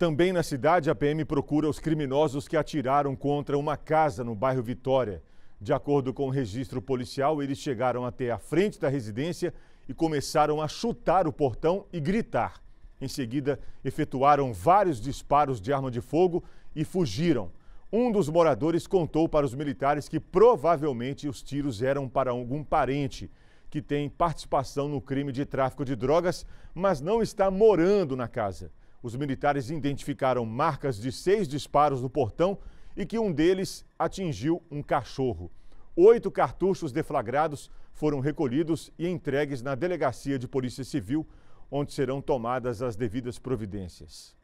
Também na cidade, a PM procura os criminosos que atiraram contra uma casa no bairro Vitória. De acordo com o registro policial, eles chegaram até a frente da residência e começaram a chutar o portão e gritar. Em seguida, efetuaram vários disparos de arma de fogo e fugiram. Um dos moradores contou para os militares que provavelmente os tiros eram para algum parente que tem participação no crime de tráfico de drogas, mas não está morando na casa. Os militares identificaram marcas de seis disparos no portão e que um deles atingiu um cachorro. Oito cartuchos deflagrados foram recolhidos e entregues na Delegacia de Polícia Civil, onde serão tomadas as devidas providências.